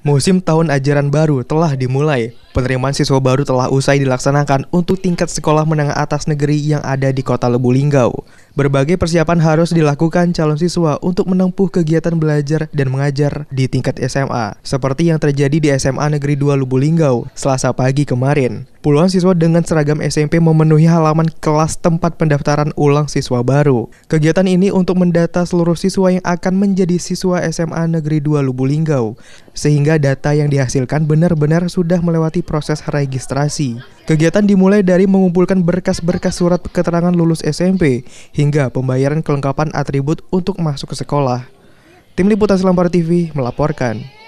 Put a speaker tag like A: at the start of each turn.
A: Musim tahun ajaran baru telah dimulai. Penerimaan siswa baru telah usai dilaksanakan untuk tingkat sekolah menengah atas negeri yang ada di Kota Lebulinggau. Berbagai persiapan harus dilakukan calon siswa untuk menempuh kegiatan belajar dan mengajar di tingkat SMA, seperti yang terjadi di SMA Negeri 2 Lubulinggau selasa pagi kemarin. Puluhan siswa dengan seragam SMP memenuhi halaman kelas tempat pendaftaran ulang siswa baru. Kegiatan ini untuk mendata seluruh siswa yang akan menjadi siswa SMA Negeri 2 Lubulinggau, sehingga data yang dihasilkan benar-benar sudah melewati proses registrasi. Kegiatan dimulai dari mengumpulkan berkas-berkas surat keterangan lulus SMP hingga pembayaran kelengkapan atribut untuk masuk ke sekolah. Tim Liputan Selampar TV melaporkan.